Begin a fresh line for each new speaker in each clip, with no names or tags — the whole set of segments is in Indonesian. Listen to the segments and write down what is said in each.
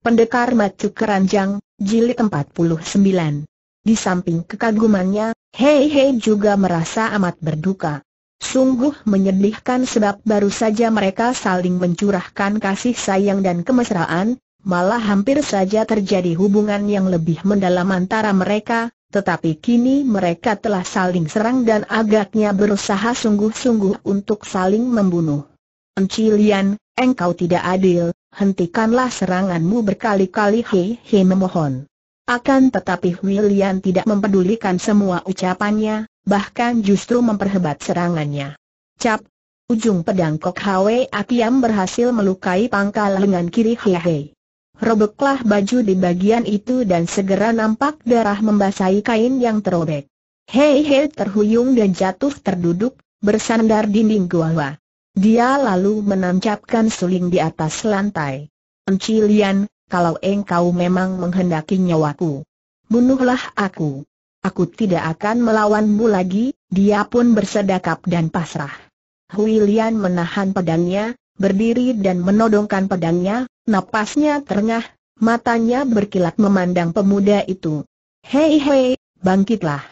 Pendekar Macu Keranjang, Jilid 49. Di samping kekagumannya, Hei Hei juga merasa amat berduka. Sungguh menyedihkan sebab baru saja mereka saling mencurahkan kasih sayang dan kemesraan, malah hampir saja terjadi hubungan yang lebih mendalam antara mereka, tetapi kini mereka telah saling serang dan agaknya berusaha sungguh-sungguh untuk saling membunuh. Encilian, engkau tidak adil, hentikanlah seranganmu berkali-kali Hei Hei memohon. Akan tetapi William tidak mempedulikan semua ucapannya, bahkan justru memperhebat serangannya. Cap, ujung pedang Kok Hwe Akiam berhasil melukai pangkal lengan kiri Hei Hei. Robeklah baju di bagian itu dan segera nampak darah membasahi kain yang terobek. Hei Hei terhuyung dan jatuh terduduk, bersandar dinding gua. Dia lalu menancapkan suling di atas lantai. Encilian, kalau engkau memang menghendaki nyawaku, bunuhlah aku. Aku tidak akan melawanmu lagi, dia pun bersedekap dan pasrah. Huilian menahan pedangnya, berdiri dan menodongkan pedangnya, napasnya terengah, matanya berkilat memandang pemuda itu. Hei hei, bangkitlah.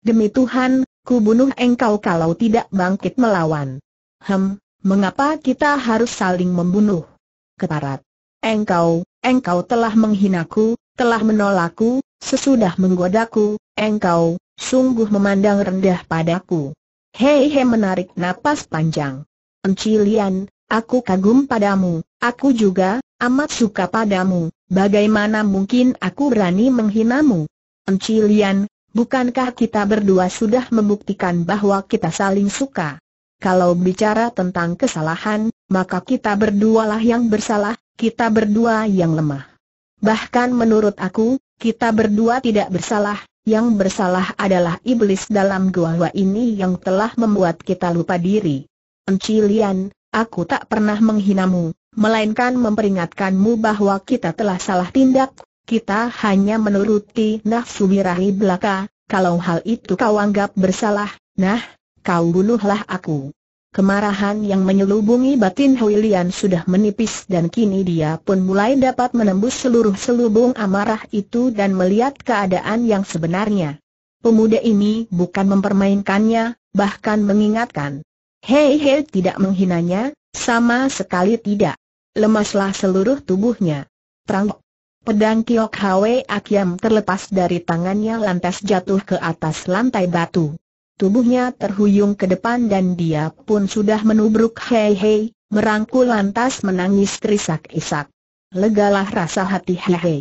Demi Tuhan, ku bunuh engkau kalau tidak bangkit melawan. Hem, mengapa kita harus saling membunuh? Ketarat. Engkau, engkau telah menghinaku, telah menolakku, sesudah menggodaku, engkau, sungguh memandang rendah padaku. Hei hei menarik napas panjang. Encilian, aku kagum padamu, aku juga, amat suka padamu, bagaimana mungkin aku berani menghinamu? Encilian, bukankah kita berdua sudah membuktikan bahwa kita saling suka? Kalau bicara tentang kesalahan, maka kita berdualah yang bersalah, kita berdua yang lemah. Bahkan menurut aku, kita berdua tidak bersalah, yang bersalah adalah iblis dalam gua gua ini yang telah membuat kita lupa diri. Encilian, aku tak pernah menghinamu, melainkan memperingatkanmu bahwa kita telah salah tindak, kita hanya menuruti nafsu birahi belaka, kalau hal itu kau anggap bersalah, nah, kau bunuhlah aku. Kemarahan yang menyelubungi batin Hui sudah menipis dan kini dia pun mulai dapat menembus seluruh selubung amarah itu dan melihat keadaan yang sebenarnya. Pemuda ini bukan mempermainkannya, bahkan mengingatkan. Hei Hei tidak menghinanya, sama sekali tidak. Lemaslah seluruh tubuhnya. Prang Pedang Kiok Hwe Akiam terlepas dari tangannya lantas jatuh ke atas lantai batu. Tubuhnya terhuyung ke depan dan dia pun sudah menubruk Hei Hei, merangkul lantas menangis terisak-isak. Legalah rasa hati Hei Hei.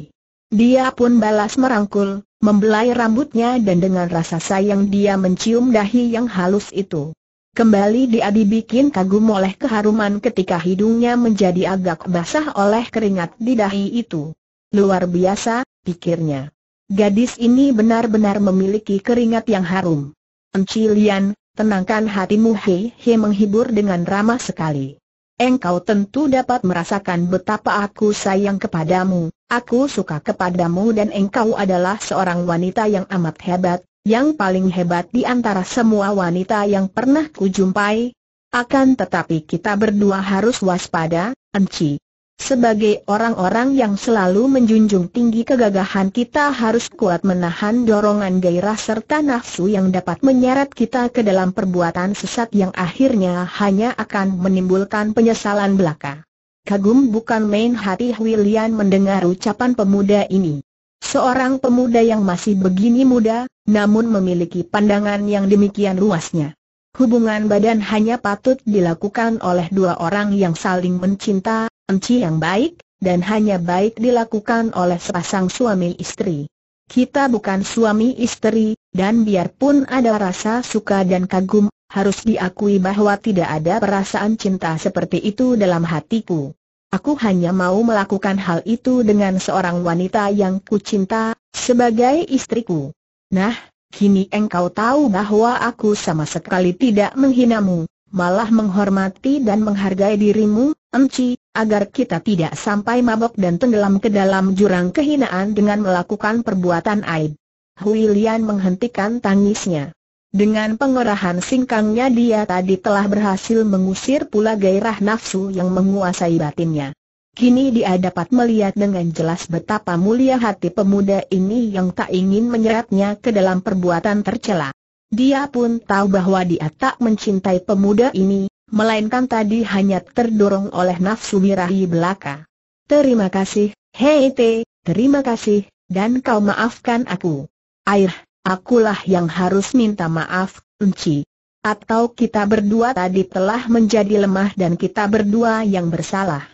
Dia pun balas merangkul, membelai rambutnya dan dengan rasa sayang dia mencium dahi yang halus itu. Kembali dia dibikin kagum oleh keharuman ketika hidungnya menjadi agak basah oleh keringat di dahi itu. Luar biasa, pikirnya. Gadis ini benar-benar memiliki keringat yang harum. Encilian, tenangkan hatimu He He menghibur dengan ramah sekali. Engkau tentu dapat merasakan betapa aku sayang kepadamu, aku suka kepadamu dan engkau adalah seorang wanita yang amat hebat, yang paling hebat di antara semua wanita yang pernah kujumpai. Akan tetapi kita berdua harus waspada, Enci. Sebagai orang-orang yang selalu menjunjung tinggi kegagahan kita harus kuat menahan dorongan gairah serta nafsu yang dapat menyeret kita ke dalam perbuatan sesat yang akhirnya hanya akan menimbulkan penyesalan belaka. Kagum bukan main hati William mendengar ucapan pemuda ini. Seorang pemuda yang masih begini muda, namun memiliki pandangan yang demikian luasnya. Hubungan badan hanya patut dilakukan oleh dua orang yang saling mencinta, Enci yang baik, dan hanya baik dilakukan oleh sepasang suami istri. Kita bukan suami istri, dan biarpun ada rasa suka dan kagum, harus diakui bahwa tidak ada perasaan cinta seperti itu dalam hatiku. Aku hanya mau melakukan hal itu dengan seorang wanita yang kucinta, sebagai istriku. Nah, kini engkau tahu bahwa aku sama sekali tidak menghinamu, malah menghormati dan menghargai dirimu, Enci, agar kita tidak sampai mabok dan tenggelam ke dalam jurang kehinaan dengan melakukan perbuatan aib. Hui menghentikan tangisnya. Dengan pengerahan singkangnya dia tadi telah berhasil mengusir pula gairah nafsu yang menguasai batinnya. Kini dia dapat melihat dengan jelas betapa mulia hati pemuda ini yang tak ingin menyeretnya ke dalam perbuatan tercela. Dia pun tahu bahwa dia tak mencintai pemuda ini, melainkan tadi hanya terdorong oleh nafsu birahi belaka. Terima kasih, hei te, terima kasih, dan kau maafkan aku. Air, akulah yang harus minta maaf, Unci. Atau kita berdua tadi telah menjadi lemah dan kita berdua yang bersalah.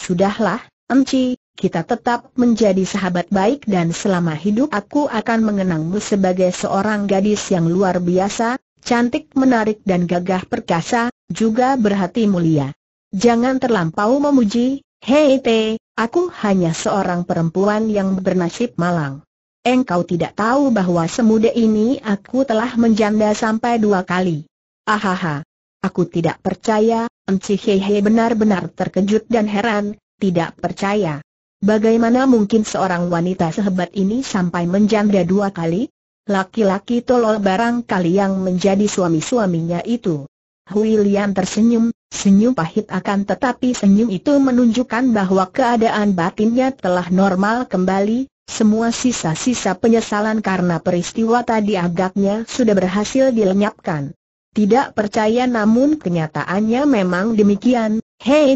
Sudahlah, Unci, kita tetap menjadi sahabat baik dan selama hidup aku akan mengenangmu sebagai seorang gadis yang luar biasa, cantik menarik dan gagah perkasa, juga berhati mulia. Jangan terlampau memuji, hei te, aku hanya seorang perempuan yang bernasib malang. Engkau tidak tahu bahwa semuda ini aku telah menjanda sampai dua kali. Ahaha. Aku tidak percaya, Enci Hehe benar-benar terkejut dan heran, tidak percaya. Bagaimana mungkin seorang wanita sehebat ini sampai menjanda dua kali? Laki-laki tolol barangkali yang menjadi suami-suaminya itu. Hui tersenyum, senyum pahit akan tetapi senyum itu menunjukkan bahwa keadaan batinnya telah normal kembali, semua sisa-sisa penyesalan karena peristiwa tadi agaknya sudah berhasil dilenyapkan. Tidak percaya namun kenyataannya memang demikian, hei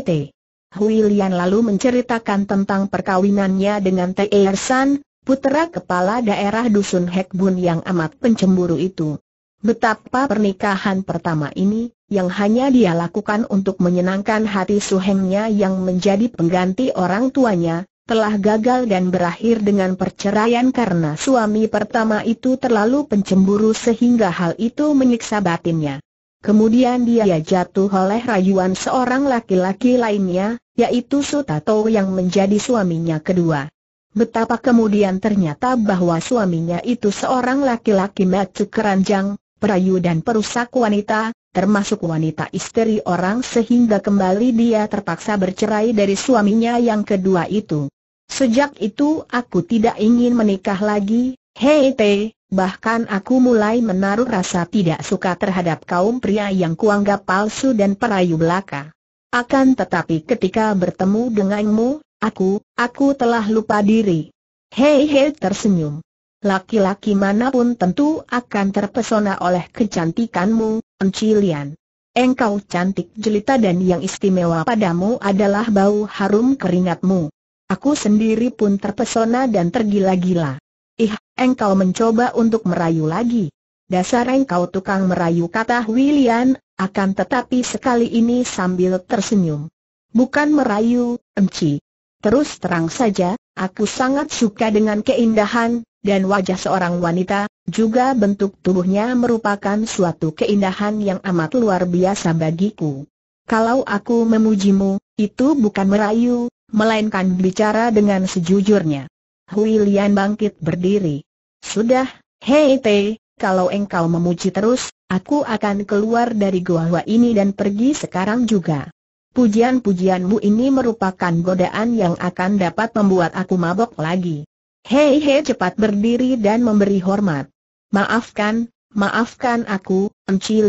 Hui Lian lalu menceritakan tentang perkawinannya dengan T.E.R. San, putera kepala daerah Dusun Hek Bun yang amat pencemburu itu. Betapa pernikahan pertama ini, yang hanya dia lakukan untuk menyenangkan hati suhengnya yang menjadi pengganti orang tuanya, telah gagal dan berakhir dengan perceraian karena suami pertama itu terlalu pencemburu sehingga hal itu menyiksa batinnya. Kemudian dia jatuh oleh rayuan seorang laki-laki lainnya, yaitu Sutato yang menjadi suaminya kedua. Betapa kemudian ternyata bahwa suaminya itu seorang laki-laki macu keranjang, perayu dan perusak wanita, termasuk wanita istri orang sehingga kembali dia terpaksa bercerai dari suaminya yang kedua itu. Sejak itu aku tidak ingin menikah lagi, hei teh bahkan aku mulai menaruh rasa tidak suka terhadap kaum pria yang kuanggap palsu dan perayu belaka. Akan tetapi ketika bertemu denganmu, aku, aku telah lupa diri. Hei hei tersenyum. Laki-laki manapun tentu akan terpesona oleh kecantikanmu, Encilian. Engkau cantik jelita dan yang istimewa padamu adalah bau harum keringatmu. Aku sendiri pun terpesona dan tergila-gila. Ih, engkau mencoba untuk merayu lagi. Dasar engkau tukang merayu kata William, akan tetapi sekali ini sambil tersenyum. Bukan merayu, emci. Terus terang saja, aku sangat suka dengan keindahan, dan wajah seorang wanita, juga bentuk tubuhnya merupakan suatu keindahan yang amat luar biasa bagiku. Kalau aku memujimu, itu bukan merayu, melainkan bicara dengan sejujurnya. Hui Lian bangkit berdiri. Sudah, hei Te, kalau engkau memuji terus, aku akan keluar dari gua gua ini dan pergi sekarang juga. Pujian-pujianmu ini merupakan godaan yang akan dapat membuat aku mabok lagi. Hei hei cepat berdiri dan memberi hormat. Maafkan, maafkan aku,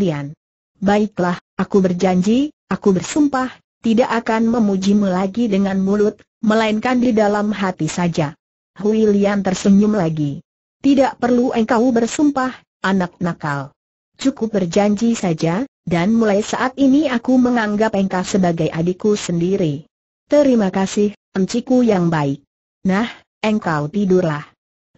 Lian. Baiklah, aku berjanji, aku bersumpah, tidak akan memujimu lagi dengan mulut, melainkan di dalam hati saja. Hui Lian tersenyum lagi. Tidak perlu engkau bersumpah, anak nakal. Cukup berjanji saja, dan mulai saat ini aku menganggap engkau sebagai adikku sendiri. Terima kasih, enciku yang baik. Nah, engkau tidurlah.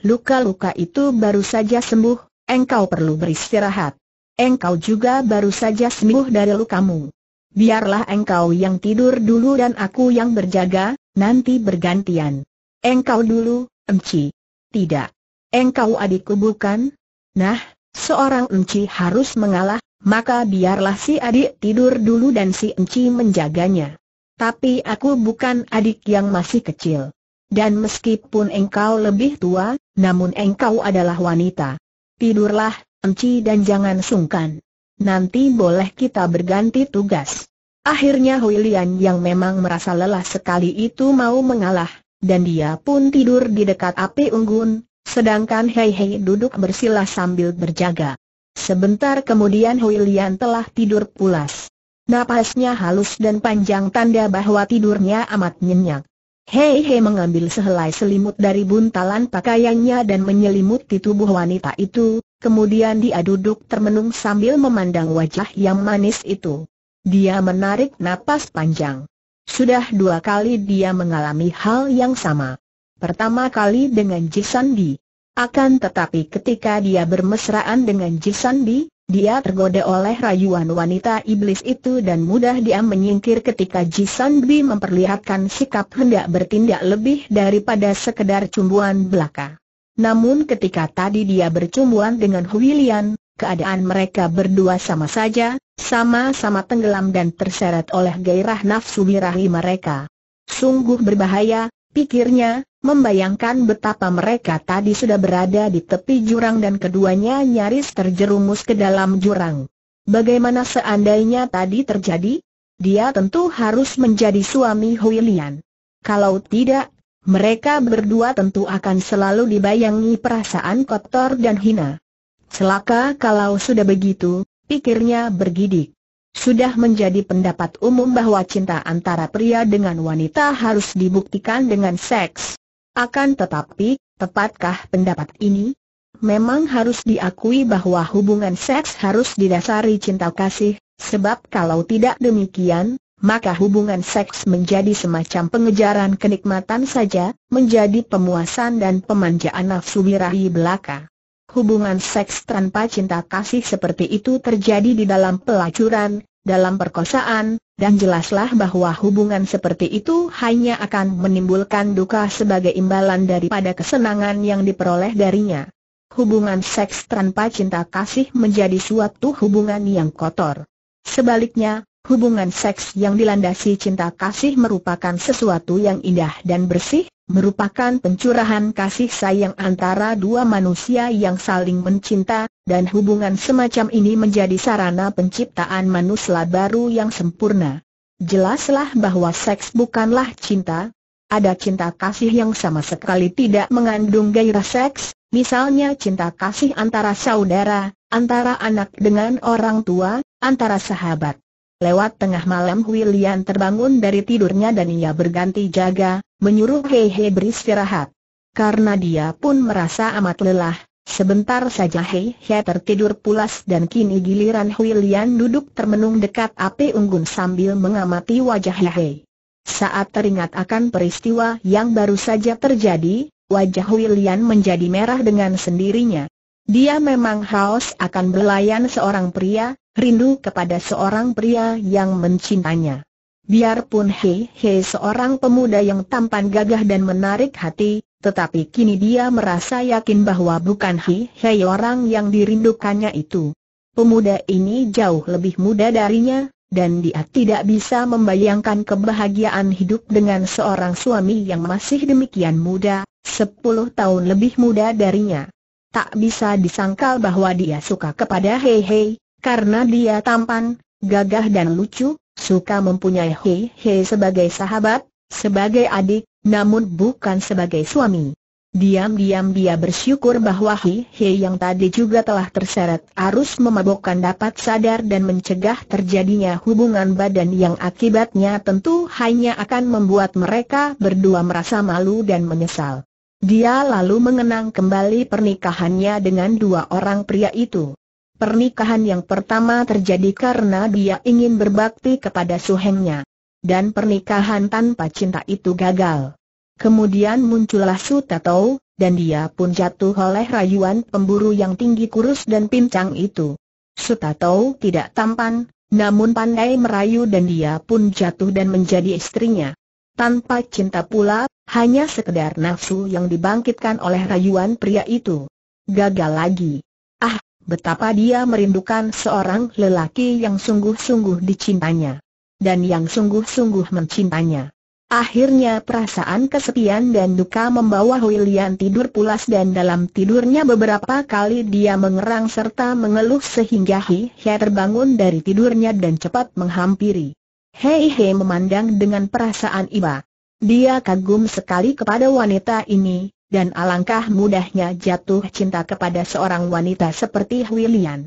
Luka-luka itu baru saja sembuh, engkau perlu beristirahat. Engkau juga baru saja sembuh dari lukamu. Biarlah engkau yang tidur dulu dan aku yang berjaga, nanti bergantian. Engkau dulu, Enci. Tidak. Engkau adikku bukan? Nah, seorang Enci harus mengalah, maka biarlah si adik tidur dulu dan si Enci menjaganya. Tapi aku bukan adik yang masih kecil. Dan meskipun engkau lebih tua, namun engkau adalah wanita. Tidurlah, Enci dan jangan sungkan. Nanti boleh kita berganti tugas. Akhirnya Hui yang memang merasa lelah sekali itu mau mengalah, dan dia pun tidur di dekat api unggun, sedangkan Hei Hei duduk bersila sambil berjaga. Sebentar kemudian Hui Lian telah tidur pulas. Napasnya halus dan panjang tanda bahwa tidurnya amat nyenyak. Hei Hei mengambil sehelai selimut dari buntalan pakaiannya dan menyelimuti tubuh wanita itu, kemudian dia duduk termenung sambil memandang wajah yang manis itu. Dia menarik napas panjang. Sudah dua kali dia mengalami hal yang sama. Pertama kali dengan Jisandi. Akan tetapi ketika dia bermesraan dengan Jisandi, dia tergoda oleh rayuan wanita iblis itu dan mudah dia menyingkir ketika Jisandi memperlihatkan sikap hendak bertindak lebih daripada sekedar cumbuan belaka. Namun ketika tadi dia bercumbuan dengan Huilian, keadaan mereka berdua sama saja, sama-sama tenggelam dan terseret oleh gairah nafsu birahi mereka. Sungguh berbahaya, pikirnya, membayangkan betapa mereka tadi sudah berada di tepi jurang dan keduanya nyaris terjerumus ke dalam jurang. Bagaimana seandainya tadi terjadi? Dia tentu harus menjadi suami Huilian. Kalau tidak, mereka berdua tentu akan selalu dibayangi perasaan kotor dan hina. Celaka kalau sudah begitu, pikirnya bergidik. Sudah menjadi pendapat umum bahwa cinta antara pria dengan wanita harus dibuktikan dengan seks. Akan tetapi, tepatkah pendapat ini? Memang harus diakui bahwa hubungan seks harus didasari cinta kasih, sebab kalau tidak demikian, maka hubungan seks menjadi semacam pengejaran kenikmatan saja, menjadi pemuasan dan pemanjaan nafsu birahi belaka. Hubungan seks tanpa cinta kasih seperti itu terjadi di dalam pelacuran, dalam perkosaan, dan jelaslah bahwa hubungan seperti itu hanya akan menimbulkan duka sebagai imbalan daripada kesenangan yang diperoleh darinya. Hubungan seks tanpa cinta kasih menjadi suatu hubungan yang kotor. Sebaliknya, hubungan seks yang dilandasi cinta kasih merupakan sesuatu yang indah dan bersih, merupakan pencurahan kasih sayang antara dua manusia yang saling mencinta, dan hubungan semacam ini menjadi sarana penciptaan manusia baru yang sempurna. Jelaslah bahwa seks bukanlah cinta, ada cinta kasih yang sama sekali tidak mengandung gairah seks, misalnya cinta kasih antara saudara, antara anak dengan orang tua, antara sahabat. Lewat tengah malam William terbangun dari tidurnya dan ia berganti jaga, menyuruh Hei Hei beristirahat. Karena dia pun merasa amat lelah, sebentar saja Hei Hei tertidur pulas dan kini giliran Hui duduk termenung dekat api unggun sambil mengamati wajah Hei Hei. Saat teringat akan peristiwa yang baru saja terjadi, wajah Hui menjadi merah dengan sendirinya. Dia memang haus akan belayan seorang pria, rindu kepada seorang pria yang mencintanya. Biarpun He He seorang pemuda yang tampan gagah dan menarik hati, tetapi kini dia merasa yakin bahwa bukan He He orang yang dirindukannya itu. Pemuda ini jauh lebih muda darinya, dan dia tidak bisa membayangkan kebahagiaan hidup dengan seorang suami yang masih demikian muda, sepuluh tahun lebih muda darinya. Tak bisa disangkal bahwa dia suka kepada He He, karena dia tampan, gagah dan lucu, suka mempunyai Hei Hei sebagai sahabat, sebagai adik, namun bukan sebagai suami. Diam-diam dia bersyukur bahwa Hei He yang tadi juga telah terseret arus memabokkan dapat sadar dan mencegah terjadinya hubungan badan yang akibatnya tentu hanya akan membuat mereka berdua merasa malu dan menyesal. Dia lalu mengenang kembali pernikahannya dengan dua orang pria itu. Pernikahan yang pertama terjadi karena dia ingin berbakti kepada suhengnya. Dan pernikahan tanpa cinta itu gagal. Kemudian muncullah Su Tatou, dan dia pun jatuh oleh rayuan pemburu yang tinggi kurus dan pincang itu. Su Tatou tidak tampan, namun pandai merayu dan dia pun jatuh dan menjadi istrinya. Tanpa cinta pula, hanya sekedar nafsu yang dibangkitkan oleh rayuan pria itu. Gagal lagi. Ah, Betapa dia merindukan seorang lelaki yang sungguh-sungguh dicintanya. Dan yang sungguh-sungguh mencintanya. Akhirnya perasaan kesepian dan duka membawa William tidur pulas dan dalam tidurnya beberapa kali dia mengerang serta mengeluh sehingga Hi Hia terbangun dari tidurnya dan cepat menghampiri. Hei Hei memandang dengan perasaan iba. Dia kagum sekali kepada wanita ini, dan alangkah mudahnya jatuh cinta kepada seorang wanita seperti Huilian.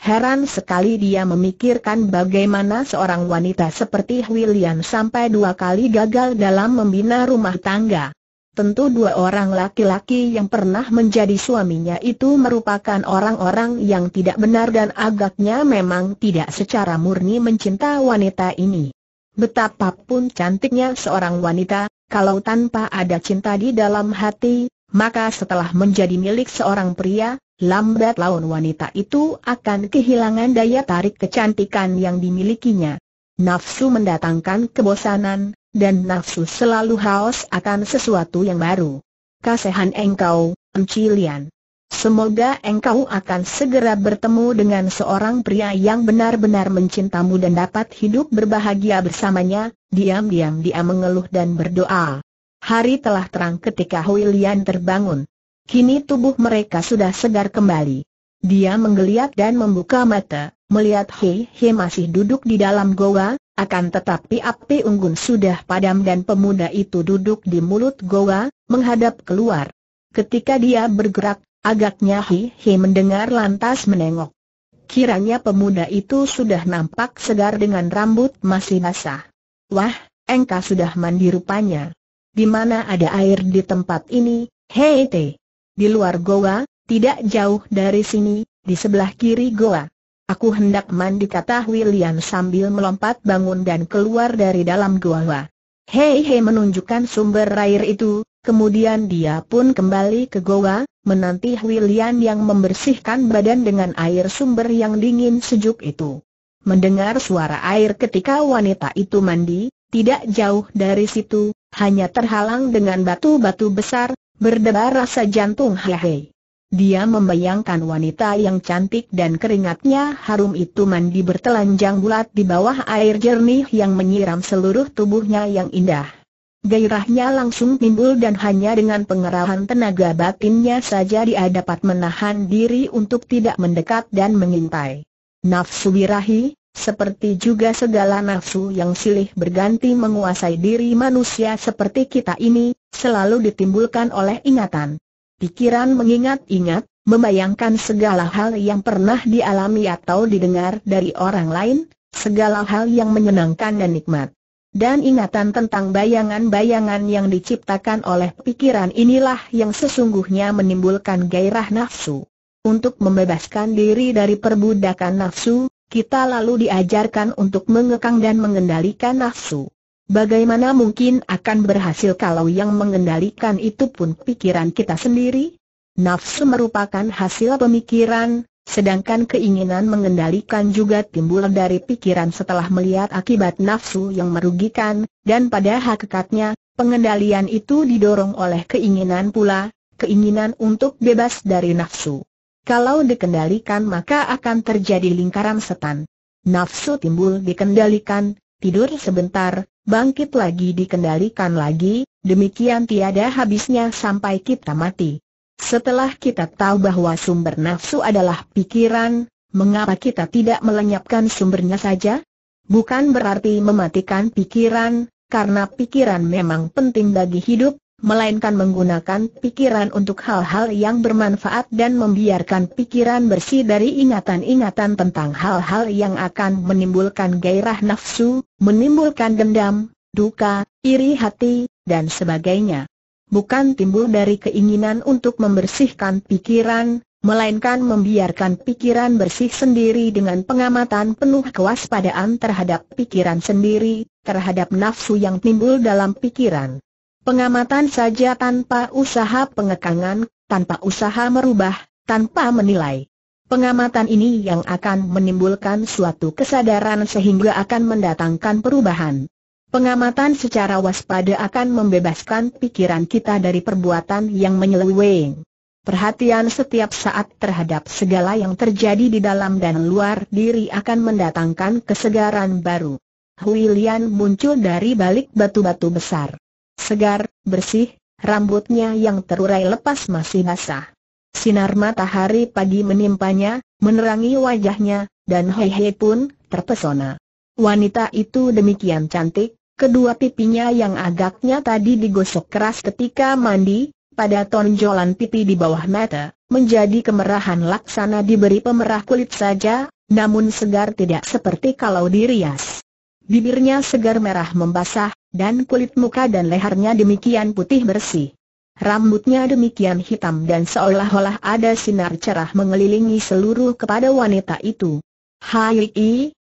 Heran sekali dia memikirkan bagaimana seorang wanita seperti Huilian sampai dua kali gagal dalam membina rumah tangga. Tentu dua orang laki-laki yang pernah menjadi suaminya itu merupakan orang-orang yang tidak benar dan agaknya memang tidak secara murni mencinta wanita ini. Betapapun cantiknya seorang wanita, kalau tanpa ada cinta di dalam hati, maka setelah menjadi milik seorang pria, lambat laun wanita itu akan kehilangan daya tarik kecantikan yang dimilikinya. Nafsu mendatangkan kebosanan, dan nafsu selalu haus akan sesuatu yang baru. Kasehan engkau, Encilian. Semoga engkau akan segera bertemu dengan seorang pria yang benar-benar mencintamu dan dapat hidup berbahagia bersamanya, diam-diam dia mengeluh dan berdoa. Hari telah terang ketika Hui terbangun. Kini tubuh mereka sudah segar kembali. Dia menggeliat dan membuka mata, melihat Hei Hei masih duduk di dalam goa, akan tetapi api unggun sudah padam dan pemuda itu duduk di mulut goa, menghadap keluar. Ketika dia bergerak, Agaknya Hi Hi mendengar lantas menengok. Kiranya pemuda itu sudah nampak segar dengan rambut masih basah. Wah, engkau sudah mandi rupanya. Di mana ada air di tempat ini, hei te. Di luar goa, tidak jauh dari sini, di sebelah kiri goa. Aku hendak mandi kata William sambil melompat bangun dan keluar dari dalam goa. Hei hei menunjukkan sumber air itu, kemudian dia pun kembali ke goa, menanti William yang membersihkan badan dengan air sumber yang dingin sejuk itu. Mendengar suara air ketika wanita itu mandi, tidak jauh dari situ, hanya terhalang dengan batu-batu besar, berdebar rasa jantung hehe. Dia membayangkan wanita yang cantik dan keringatnya harum itu mandi bertelanjang bulat di bawah air jernih yang menyiram seluruh tubuhnya yang indah. Gairahnya langsung timbul dan hanya dengan pengerahan tenaga batinnya saja dia dapat menahan diri untuk tidak mendekat dan mengintai. Nafsu birahi, seperti juga segala nafsu yang silih berganti menguasai diri manusia seperti kita ini, selalu ditimbulkan oleh ingatan. Pikiran mengingat-ingat, membayangkan segala hal yang pernah dialami atau didengar dari orang lain, segala hal yang menyenangkan dan nikmat. Dan ingatan tentang bayangan-bayangan yang diciptakan oleh pikiran inilah yang sesungguhnya menimbulkan gairah nafsu. Untuk membebaskan diri dari perbudakan nafsu, kita lalu diajarkan untuk mengekang dan mengendalikan nafsu. Bagaimana mungkin akan berhasil kalau yang mengendalikan itu pun pikiran kita sendiri? Nafsu merupakan hasil pemikiran, Sedangkan keinginan mengendalikan juga timbul dari pikiran setelah melihat akibat nafsu yang merugikan, dan pada hakikatnya, pengendalian itu didorong oleh keinginan pula, keinginan untuk bebas dari nafsu. Kalau dikendalikan maka akan terjadi lingkaran setan. Nafsu timbul dikendalikan, tidur sebentar, bangkit lagi dikendalikan lagi, demikian tiada habisnya sampai kita mati. Setelah kita tahu bahwa sumber nafsu adalah pikiran, mengapa kita tidak melenyapkan sumbernya saja? Bukan berarti mematikan pikiran, karena pikiran memang penting bagi hidup, melainkan menggunakan pikiran untuk hal-hal yang bermanfaat dan membiarkan pikiran bersih dari ingatan-ingatan tentang hal-hal yang akan menimbulkan gairah nafsu, menimbulkan dendam, duka, iri hati, dan sebagainya bukan timbul dari keinginan untuk membersihkan pikiran, melainkan membiarkan pikiran bersih sendiri dengan pengamatan penuh kewaspadaan terhadap pikiran sendiri, terhadap nafsu yang timbul dalam pikiran. Pengamatan saja tanpa usaha pengekangan, tanpa usaha merubah, tanpa menilai. Pengamatan ini yang akan menimbulkan suatu kesadaran sehingga akan mendatangkan perubahan. Pengamatan secara waspada akan membebaskan pikiran kita dari perbuatan yang menyeleweng. Perhatian setiap saat terhadap segala yang terjadi di dalam dan luar diri akan mendatangkan kesegaran baru. Hui muncul dari balik batu-batu besar. Segar, bersih, rambutnya yang terurai lepas masih basah. Sinar matahari pagi menimpanya, menerangi wajahnya, dan Hei Hei pun terpesona. Wanita itu demikian cantik, Kedua pipinya yang agaknya tadi digosok keras ketika mandi, pada tonjolan pipi di bawah mata, menjadi kemerahan laksana diberi pemerah kulit saja, namun segar tidak seperti kalau dirias. Bibirnya segar merah membasah, dan kulit muka dan lehernya demikian putih bersih. Rambutnya demikian hitam dan seolah-olah ada sinar cerah mengelilingi seluruh kepada wanita itu. Hai,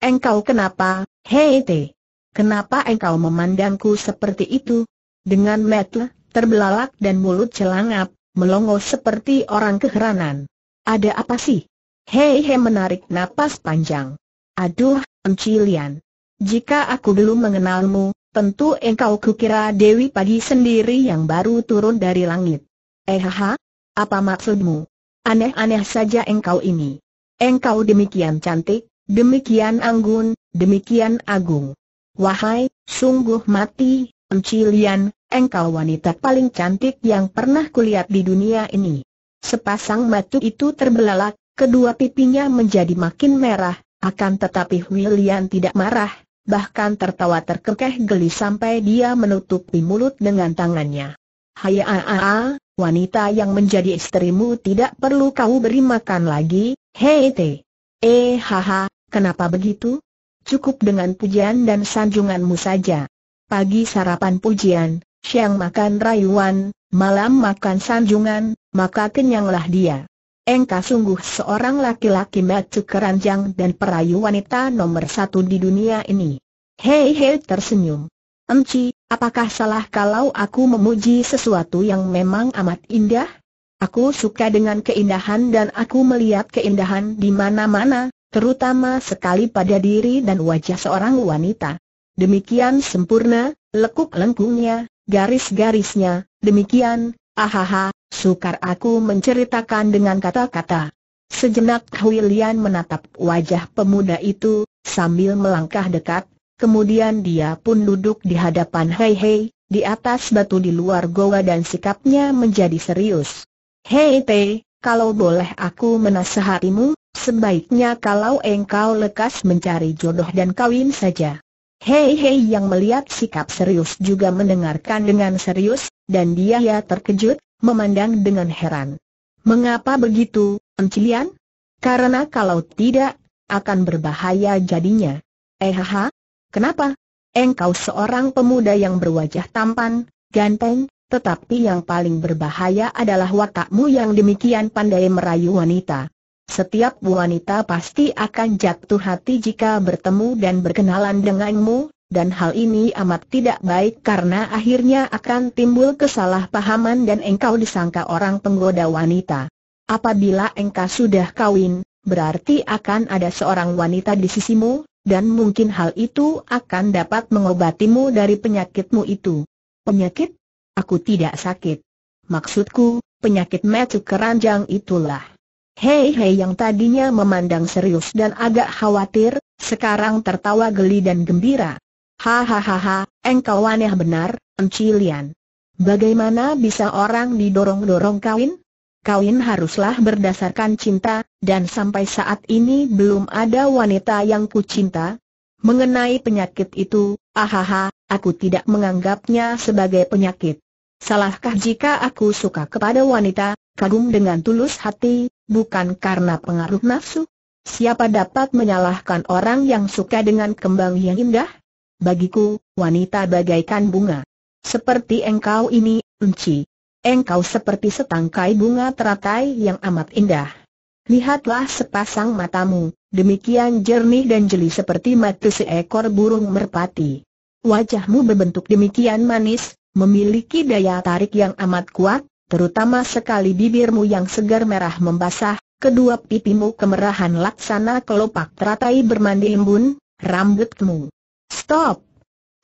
engkau kenapa, hei te? Kenapa engkau memandangku seperti itu? Dengan mata, terbelalak dan mulut celangap, melongo seperti orang keheranan. Ada apa sih? Hei hei, menarik napas panjang. Aduh, Encilian. Jika aku belum mengenalmu, tentu engkau kukira Dewi Pagi sendiri yang baru turun dari langit. Eh ha, apa maksudmu? Aneh-aneh saja engkau ini. Engkau demikian cantik, demikian anggun, demikian agung. Wahai, sungguh mati, Encilian, engkau wanita paling cantik yang pernah kulihat di dunia ini. Sepasang mata itu terbelalak, kedua pipinya menjadi makin merah, akan tetapi William tidak marah, bahkan tertawa terkekeh geli sampai dia menutupi mulut dengan tangannya. Hai a, wanita yang menjadi istrimu tidak perlu kau beri makan lagi, hei te. Eh haha, kenapa begitu? cukup dengan pujian dan sanjunganmu saja. Pagi sarapan pujian, siang makan rayuan, malam makan sanjungan, maka kenyanglah dia. Engkau sungguh seorang laki-laki macu keranjang dan perayu wanita nomor satu di dunia ini. Hei hei tersenyum. Enci, apakah salah kalau aku memuji sesuatu yang memang amat indah? Aku suka dengan keindahan dan aku melihat keindahan di mana-mana, terutama sekali pada diri dan wajah seorang wanita. Demikian sempurna, lekuk lengkungnya, garis-garisnya, demikian, ahaha, sukar aku menceritakan dengan kata-kata. Sejenak Huilian menatap wajah pemuda itu, sambil melangkah dekat, kemudian dia pun duduk di hadapan Hei Hei, di atas batu di luar goa dan sikapnya menjadi serius. Hei Teh, kalau boleh aku menasehatimu, sebaiknya kalau engkau lekas mencari jodoh dan kawin saja. Hei hei yang melihat sikap serius juga mendengarkan dengan serius, dan dia ya terkejut, memandang dengan heran. Mengapa begitu, Encilian? Karena kalau tidak, akan berbahaya jadinya. Eh ha? kenapa? Engkau seorang pemuda yang berwajah tampan, ganteng, tetapi yang paling berbahaya adalah watakmu yang demikian pandai merayu wanita. Setiap wanita pasti akan jatuh hati jika bertemu dan berkenalan denganmu, dan hal ini amat tidak baik karena akhirnya akan timbul kesalahpahaman dan engkau disangka orang penggoda wanita. Apabila engkau sudah kawin, berarti akan ada seorang wanita di sisimu, dan mungkin hal itu akan dapat mengobatimu dari penyakitmu itu. Penyakit? Aku tidak sakit. Maksudku, penyakit metu keranjang itulah. Hei Hei yang tadinya memandang serius dan agak khawatir, sekarang tertawa geli dan gembira. Hahaha, engkau aneh benar, Encilian. Bagaimana bisa orang didorong-dorong kawin? Kawin haruslah berdasarkan cinta, dan sampai saat ini belum ada wanita yang ku cinta. Mengenai penyakit itu, ahaha, aku tidak menganggapnya sebagai penyakit. Salahkah jika aku suka kepada wanita, kagum dengan tulus hati, bukan karena pengaruh nafsu. Siapa dapat menyalahkan orang yang suka dengan kembang yang indah? Bagiku, wanita bagaikan bunga. Seperti engkau ini, Unci. Engkau seperti setangkai bunga teratai yang amat indah. Lihatlah sepasang matamu, demikian jernih dan jeli seperti mata seekor burung merpati. Wajahmu berbentuk demikian manis, memiliki daya tarik yang amat kuat, terutama sekali bibirmu yang segar merah membasah, kedua pipimu kemerahan laksana kelopak teratai bermandi embun, rambutmu. Stop!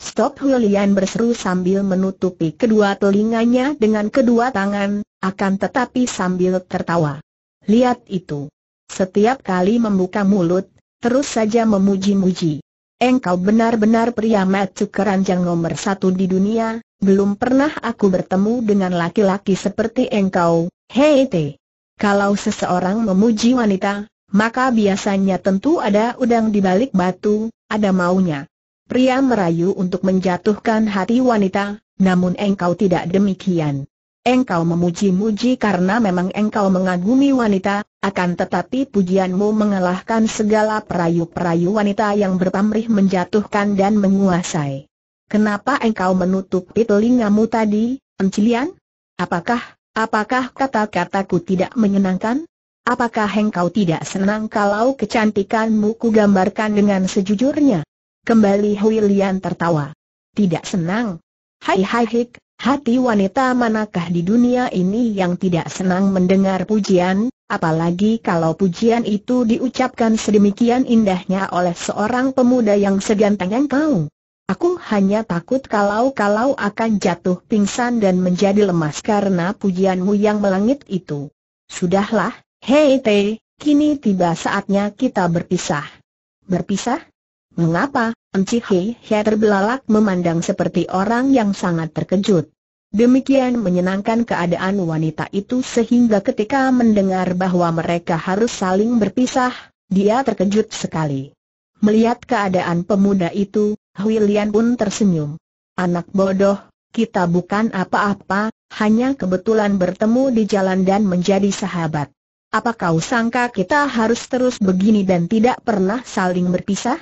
Stop Hulian berseru sambil menutupi kedua telinganya dengan kedua tangan, akan tetapi sambil tertawa. Lihat itu. Setiap kali membuka mulut, terus saja memuji-muji. Engkau benar-benar pria matu keranjang nomor satu di dunia, belum pernah aku bertemu dengan laki-laki seperti engkau, hei te. Kalau seseorang memuji wanita, maka biasanya tentu ada udang di balik batu, ada maunya. Pria merayu untuk menjatuhkan hati wanita, namun engkau tidak demikian. Engkau memuji-muji karena memang engkau mengagumi wanita, akan tetapi pujianmu mengalahkan segala perayu-perayu wanita yang berpamrih menjatuhkan dan menguasai. Kenapa engkau menutupi telingamu tadi, Encilian? Apakah, apakah kata-kataku tidak menyenangkan? Apakah engkau tidak senang kalau kecantikanmu kugambarkan dengan sejujurnya? Kembali Huilian tertawa. Tidak senang. Hai hai hik, hati wanita manakah di dunia ini yang tidak senang mendengar pujian, apalagi kalau pujian itu diucapkan sedemikian indahnya oleh seorang pemuda yang seganteng engkau. Aku hanya takut kalau-kalau akan jatuh pingsan dan menjadi lemas karena pujianmu yang melangit itu. Sudahlah, hei Teh, kini tiba saatnya kita berpisah. Berpisah? Mengapa? Enci Hei terbelalak memandang seperti orang yang sangat terkejut. Demikian menyenangkan keadaan wanita itu sehingga ketika mendengar bahwa mereka harus saling berpisah, dia terkejut sekali. Melihat keadaan pemuda itu, William pun tersenyum. Anak bodoh, kita bukan apa-apa, hanya kebetulan bertemu di jalan dan menjadi sahabat. Apa kau sangka kita harus terus begini dan tidak pernah saling berpisah?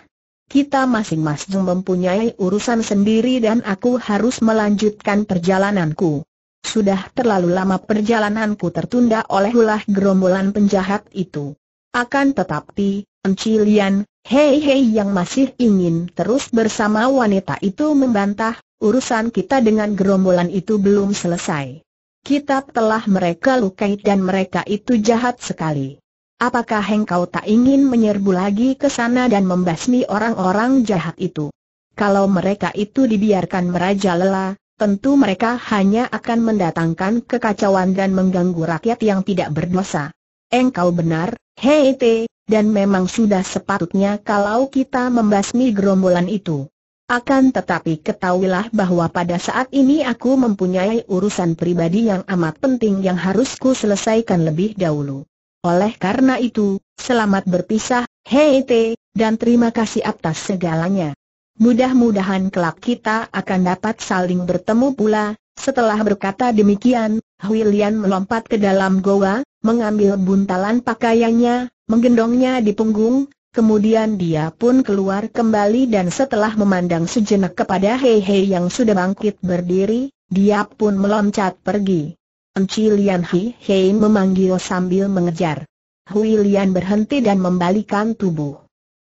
Kita masing-masing mempunyai urusan sendiri dan aku harus melanjutkan perjalananku. Sudah terlalu lama perjalananku tertunda oleh ulah gerombolan penjahat itu. Akan tetapi, Encilian, hei-hei yang masih ingin terus bersama wanita itu membantah, urusan kita dengan gerombolan itu belum selesai. Kita telah mereka lukai dan mereka itu jahat sekali. Apakah engkau tak ingin menyerbu lagi ke sana dan membasmi orang-orang jahat itu? Kalau mereka itu dibiarkan merajalela, tentu mereka hanya akan mendatangkan kekacauan dan mengganggu rakyat yang tidak berdosa engkau benar, te, dan memang sudah sepatutnya kalau kita membasmi gerombolan itu. Akan tetapi ketahuilah bahwa pada saat ini aku mempunyai urusan pribadi yang amat penting yang harus ku selesaikan lebih dahulu. Oleh karena itu, selamat berpisah, te, dan terima kasih atas segalanya. Mudah-mudahan kelak kita akan dapat saling bertemu pula, setelah berkata demikian, Huilian melompat ke dalam goa, mengambil buntalan pakaiannya, menggendongnya di punggung, kemudian dia pun keluar kembali dan setelah memandang sejenak kepada Hei Hei yang sudah bangkit berdiri, dia pun meloncat pergi. Enci Lian Hei Hei memanggil sambil mengejar. Hui berhenti dan membalikan tubuh.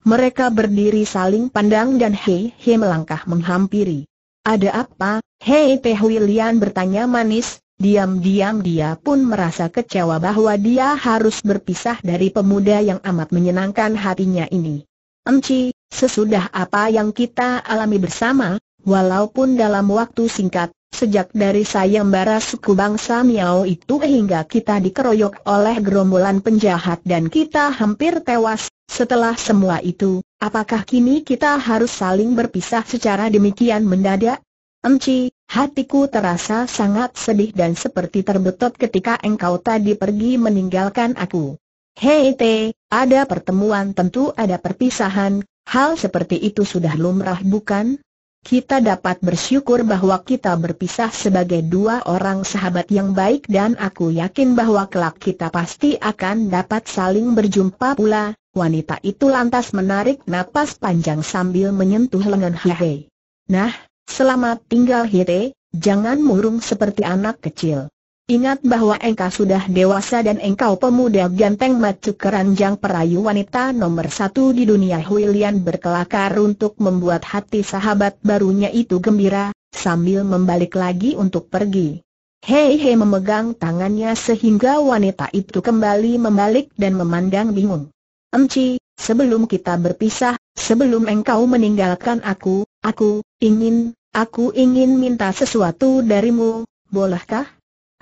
Mereka berdiri saling pandang dan Hei Hei melangkah menghampiri. Ada apa? Hei Teh William bertanya manis, diam-diam dia pun merasa kecewa bahwa dia harus berpisah dari pemuda yang amat menyenangkan hatinya ini. Enci, sesudah apa yang kita alami bersama, walaupun dalam waktu singkat, Sejak dari sayembara suku bangsa Miao itu hingga kita dikeroyok oleh gerombolan penjahat dan kita hampir tewas, setelah semua itu, apakah kini kita harus saling berpisah secara demikian mendadak? Enci, hatiku terasa sangat sedih dan seperti terbetot ketika engkau tadi pergi meninggalkan aku. Hei T, ada pertemuan tentu ada perpisahan, hal seperti itu sudah lumrah bukan? Kita dapat bersyukur bahwa kita berpisah sebagai dua orang sahabat yang baik dan aku yakin bahwa kelak kita pasti akan dapat saling berjumpa pula, wanita itu lantas menarik napas panjang sambil menyentuh lengan Hihe. Nah, selamat tinggal Hihe, jangan murung seperti anak kecil. Ingat bahwa engkau sudah dewasa dan engkau pemuda ganteng macu keranjang perayu wanita nomor satu di dunia Huilian berkelakar untuk membuat hati sahabat barunya itu gembira, sambil membalik lagi untuk pergi. Hei Hei memegang tangannya sehingga wanita itu kembali membalik dan memandang bingung. Emci, sebelum kita berpisah, sebelum engkau meninggalkan aku, aku ingin, aku ingin minta sesuatu darimu, bolehkah?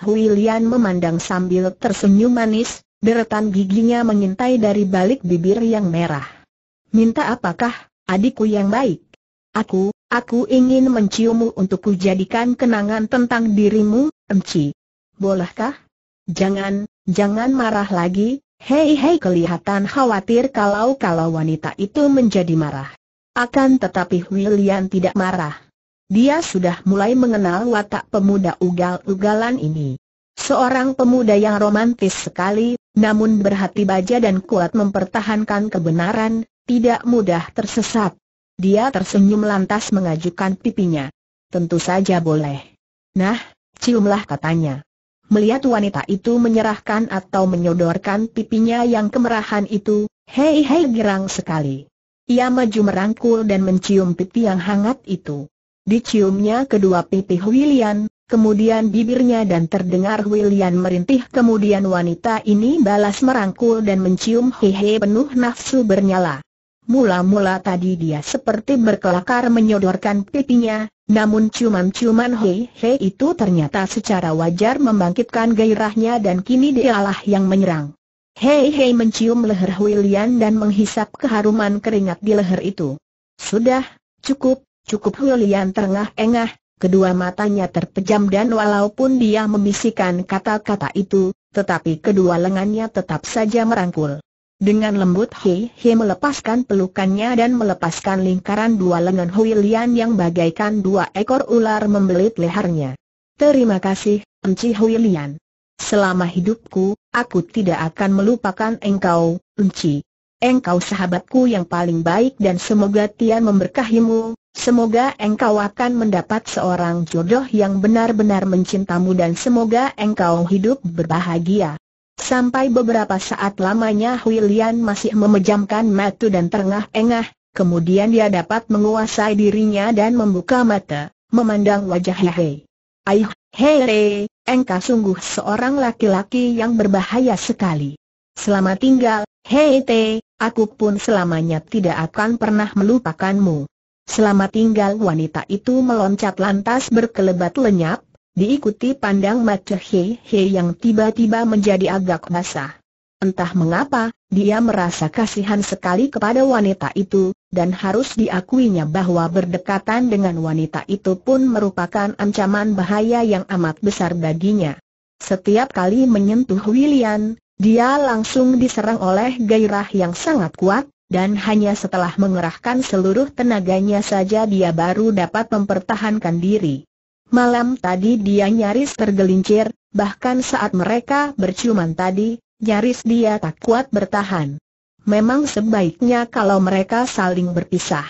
Hui memandang sambil tersenyum manis, deretan giginya mengintai dari balik bibir yang merah. Minta apakah, adikku yang baik? Aku, aku ingin menciummu untuk kujadikan kenangan tentang dirimu, Emci. Bolehkah? Jangan, jangan marah lagi, Hei hei kelihatan khawatir kalau-kalau wanita itu menjadi marah. Akan tetapi William tidak marah. Dia sudah mulai mengenal watak pemuda ugal-ugalan ini. Seorang pemuda yang romantis sekali, namun berhati baja dan kuat mempertahankan kebenaran, tidak mudah tersesat. Dia tersenyum lantas mengajukan pipinya. Tentu saja boleh. Nah, ciumlah katanya. Melihat wanita itu menyerahkan atau menyodorkan pipinya yang kemerahan itu, hei hei gerang sekali. Ia maju merangkul dan mencium pipi yang hangat itu. Diciumnya kedua pipi William, kemudian bibirnya dan terdengar William merintih kemudian wanita ini balas merangkul dan mencium hehe penuh nafsu bernyala. Mula-mula tadi dia seperti berkelakar menyodorkan pipinya, namun cuman-cuman hei-hei itu ternyata secara wajar membangkitkan gairahnya dan kini dialah yang menyerang. Hei-hei mencium leher Huilian dan menghisap keharuman keringat di leher itu. Sudah, cukup, cukup Huilian terengah-engah, kedua matanya terpejam dan walaupun dia membisikkan kata-kata itu, tetapi kedua lengannya tetap saja merangkul. Dengan lembut Hei Hei melepaskan pelukannya dan melepaskan lingkaran dua lengan Hui Lian yang bagaikan dua ekor ular membelit lehernya. Terima kasih, Enci Hui Lian. Selama hidupku, aku tidak akan melupakan engkau, Enci. Engkau sahabatku yang paling baik dan semoga Tian memberkahimu, Semoga engkau akan mendapat seorang jodoh yang benar-benar mencintamu dan semoga engkau hidup berbahagia. Sampai beberapa saat lamanya Huilian masih memejamkan mata dan terengah-engah, kemudian dia dapat menguasai dirinya dan membuka mata, memandang wajah Ayuh, Hei Hehe, engkau sungguh seorang laki-laki yang berbahaya sekali. Selamat tinggal, Heite, aku pun selamanya tidak akan pernah melupakanmu. Selamat tinggal wanita itu meloncat lantas berkelebat lenyap, diikuti pandang mata He He yang tiba-tiba menjadi agak basah. Entah mengapa, dia merasa kasihan sekali kepada wanita itu, dan harus diakuinya bahwa berdekatan dengan wanita itu pun merupakan ancaman bahaya yang amat besar baginya. Setiap kali menyentuh William, dia langsung diserang oleh gairah yang sangat kuat, dan hanya setelah mengerahkan seluruh tenaganya saja dia baru dapat mempertahankan diri. Malam tadi dia nyaris tergelincir, bahkan saat mereka berciuman tadi, nyaris dia tak kuat bertahan. Memang sebaiknya kalau mereka saling berpisah.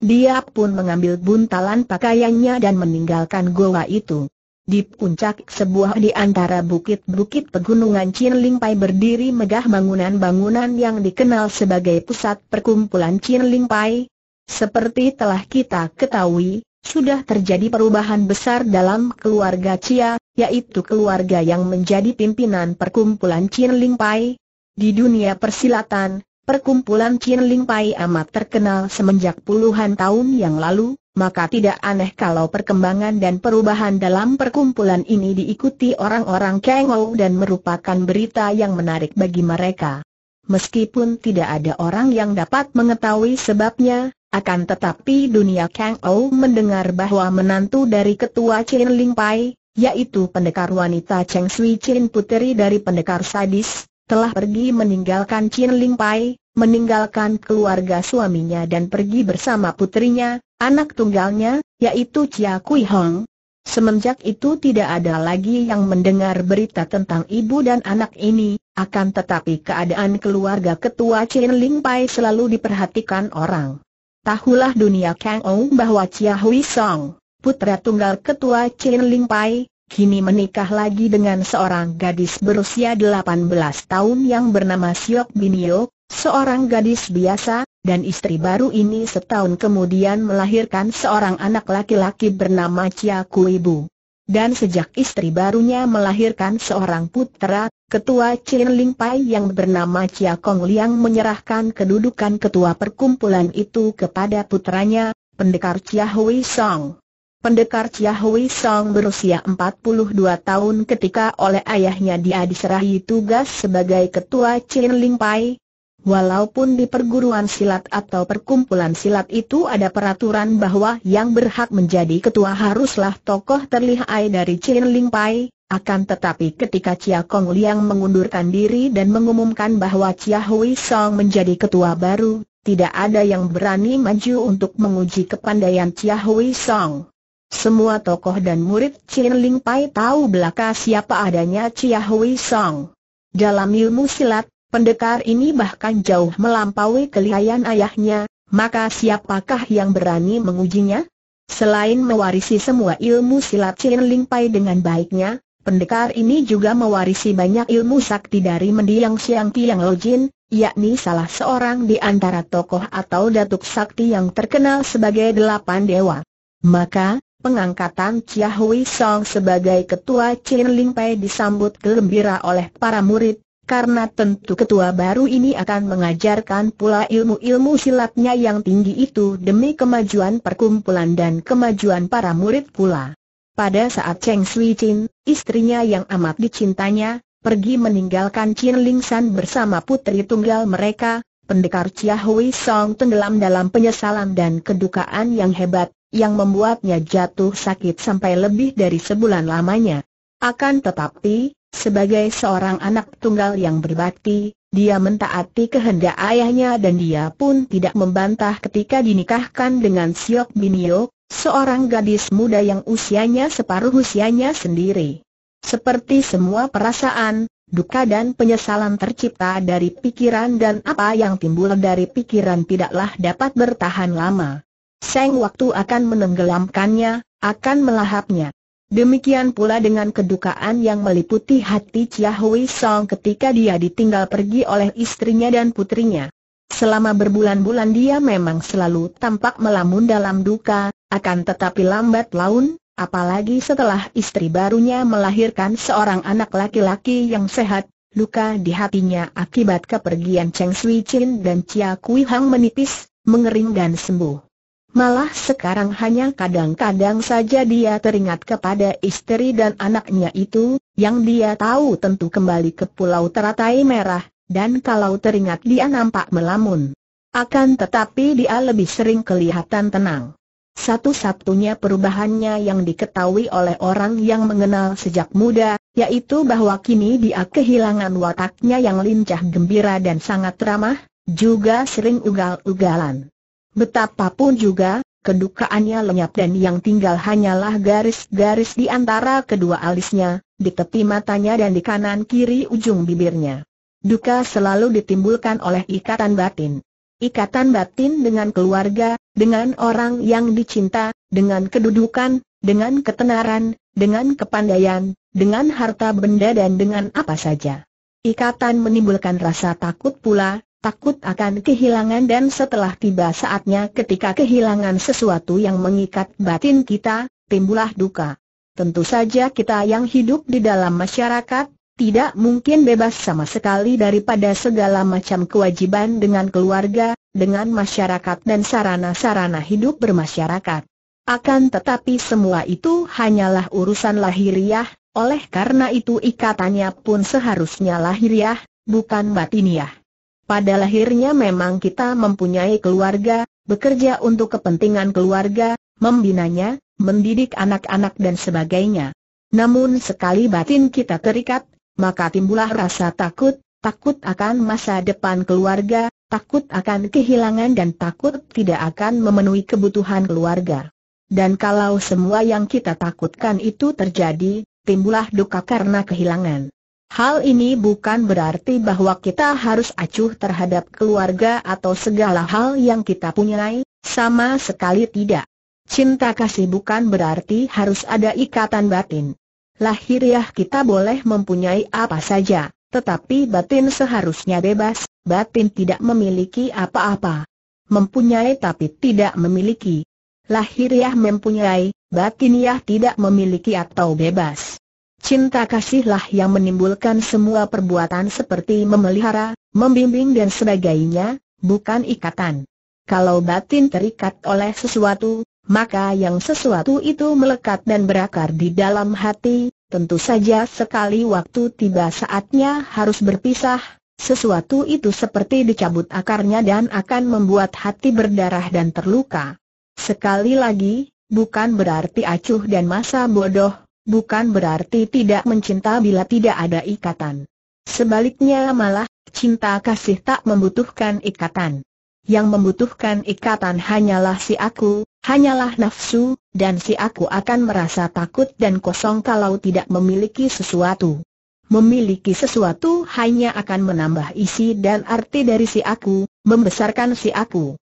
Dia pun mengambil buntalan pakaiannya dan meninggalkan goa itu. Di puncak sebuah di antara bukit-bukit pegunungan Chinlingpai berdiri megah bangunan-bangunan yang dikenal sebagai pusat perkumpulan Chinlingpai. Seperti telah kita ketahui, sudah terjadi perubahan besar dalam keluarga Cia, yaitu keluarga yang menjadi pimpinan perkumpulan Chin Ling Pai. Di dunia persilatan, perkumpulan Chin Ling Pai amat terkenal semenjak puluhan tahun yang lalu, maka tidak aneh kalau perkembangan dan perubahan dalam perkumpulan ini diikuti orang-orang Kengou dan merupakan berita yang menarik bagi mereka. Meskipun tidak ada orang yang dapat mengetahui sebabnya, akan tetapi dunia Kang Ou mendengar bahwa menantu dari ketua Chin Ling Pai, yaitu pendekar wanita Cheng Sui Chin puteri dari pendekar sadis, telah pergi meninggalkan Chin Ling Pai, meninggalkan keluarga suaminya dan pergi bersama putrinya, anak tunggalnya, yaitu Chia Kui Hong. Semenjak itu tidak ada lagi yang mendengar berita tentang ibu dan anak ini, akan tetapi keadaan keluarga ketua Chen Ling Pai selalu diperhatikan orang. Tahulah dunia Kang Ou bahwa Chia Hui Song, putra tunggal ketua Chin Ling Pai, kini menikah lagi dengan seorang gadis berusia 18 tahun yang bernama Siok Binio, seorang gadis biasa, dan istri baru ini setahun kemudian melahirkan seorang anak laki-laki bernama Chia Bu. Dan sejak istri barunya melahirkan seorang putera, ketua Chin Ling Pai yang bernama Chia Kong Liang menyerahkan kedudukan ketua perkumpulan itu kepada putranya, pendekar Chia Hui Song. Pendekar Chia Hui Song berusia 42 tahun ketika oleh ayahnya dia diserahi tugas sebagai ketua Chin Ling Pai, Walaupun di perguruan silat atau perkumpulan silat itu ada peraturan bahwa yang berhak menjadi ketua haruslah tokoh terlihai dari Chin Ling Pai, akan tetapi ketika Chia Kong Liang mengundurkan diri dan mengumumkan bahwa Chia Hui Song menjadi ketua baru, tidak ada yang berani maju untuk menguji kepandaian Chia Hui Song. Semua tokoh dan murid Chin Ling Pai tahu belaka siapa adanya Chia Hui Song. Dalam ilmu silat, Pendekar ini bahkan jauh melampaui kelihayan ayahnya, maka siapakah yang berani mengujinya? Selain mewarisi semua ilmu silat Cien Ling Pai dengan baiknya, pendekar ini juga mewarisi banyak ilmu sakti dari mendiang Siang Tiang Lo Jin, yakni salah seorang di antara tokoh atau datuk sakti yang terkenal sebagai Delapan Dewa. Maka, Pengangkatan Chia Hui Song sebagai ketua Cien Ling Pai disambut gembira oleh para murid, karena tentu ketua baru ini akan mengajarkan pula ilmu-ilmu silatnya yang tinggi itu demi kemajuan perkumpulan dan kemajuan para murid pula. Pada saat Cheng Sui Chin, istrinya yang amat dicintanya, pergi meninggalkan Chin Ling San bersama putri tunggal mereka, pendekar Chia Hui Song tenggelam dalam penyesalan dan kedukaan yang hebat, yang membuatnya jatuh sakit sampai lebih dari sebulan lamanya. Akan tetapi, sebagai seorang anak tunggal yang berbakti, dia mentaati kehendak ayahnya dan dia pun tidak membantah ketika dinikahkan dengan Siok Binio, seorang gadis muda yang usianya separuh usianya sendiri. Seperti semua perasaan, duka dan penyesalan tercipta dari pikiran dan apa yang timbul dari pikiran tidaklah dapat bertahan lama. Seng waktu akan menenggelamkannya, akan melahapnya. Demikian pula dengan kedukaan yang meliputi hati Chia Hui Song ketika dia ditinggal pergi oleh istrinya dan putrinya. Selama berbulan-bulan dia memang selalu tampak melamun dalam duka, akan tetapi lambat laun, apalagi setelah istri barunya melahirkan seorang anak laki-laki yang sehat, luka di hatinya akibat kepergian Cheng Sui Chin dan Chia Kui Hang menipis, mengering dan sembuh. Malah sekarang hanya kadang-kadang saja dia teringat kepada istri dan anaknya itu, yang dia tahu tentu kembali ke Pulau Teratai Merah, dan kalau teringat dia nampak melamun. Akan tetapi dia lebih sering kelihatan tenang. Satu-satunya perubahannya yang diketahui oleh orang yang mengenal sejak muda, yaitu bahwa kini dia kehilangan wataknya yang lincah gembira dan sangat ramah, juga sering ugal-ugalan. Betapapun juga, kedukaannya lenyap dan yang tinggal hanyalah garis-garis di antara kedua alisnya, di tepi matanya dan di kanan-kiri ujung bibirnya. Duka selalu ditimbulkan oleh ikatan batin. Ikatan batin dengan keluarga, dengan orang yang dicinta, dengan kedudukan, dengan ketenaran, dengan kepandaian, dengan harta benda dan dengan apa saja. Ikatan menimbulkan rasa takut pula, takut akan kehilangan dan setelah tiba saatnya ketika kehilangan sesuatu yang mengikat batin kita, timbulah duka. Tentu saja kita yang hidup di dalam masyarakat, tidak mungkin bebas sama sekali daripada segala macam kewajiban dengan keluarga, dengan masyarakat dan sarana-sarana hidup bermasyarakat. Akan tetapi semua itu hanyalah urusan lahiriah, oleh karena itu ikatannya pun seharusnya lahiriah, bukan batiniah. Pada lahirnya memang kita mempunyai keluarga, bekerja untuk kepentingan keluarga, membinanya, mendidik anak-anak dan sebagainya. Namun sekali batin kita terikat, maka timbullah rasa takut, takut akan masa depan keluarga, takut akan kehilangan dan takut tidak akan memenuhi kebutuhan keluarga. Dan kalau semua yang kita takutkan itu terjadi, timbullah duka karena kehilangan. Hal ini bukan berarti bahwa kita harus acuh terhadap keluarga atau segala hal yang kita punyai, sama sekali tidak. Cinta kasih bukan berarti harus ada ikatan batin. Lahiriah ya kita boleh mempunyai apa saja, tetapi batin seharusnya bebas, batin tidak memiliki apa-apa. Mempunyai tapi tidak memiliki. Lahiriah ya mempunyai, batiniah ya tidak memiliki atau bebas. Cinta kasihlah yang menimbulkan semua perbuatan seperti memelihara, membimbing dan sebagainya, bukan ikatan. Kalau batin terikat oleh sesuatu, maka yang sesuatu itu melekat dan berakar di dalam hati, tentu saja sekali waktu tiba saatnya harus berpisah, sesuatu itu seperti dicabut akarnya dan akan membuat hati berdarah dan terluka. Sekali lagi, bukan berarti acuh dan masa bodoh, bukan berarti tidak mencinta bila tidak ada ikatan. Sebaliknya malah, cinta kasih tak membutuhkan ikatan. Yang membutuhkan ikatan hanyalah si aku, hanyalah nafsu, dan si aku akan merasa takut dan kosong kalau tidak memiliki sesuatu. Memiliki sesuatu hanya akan menambah isi dan arti dari si aku, membesarkan si aku.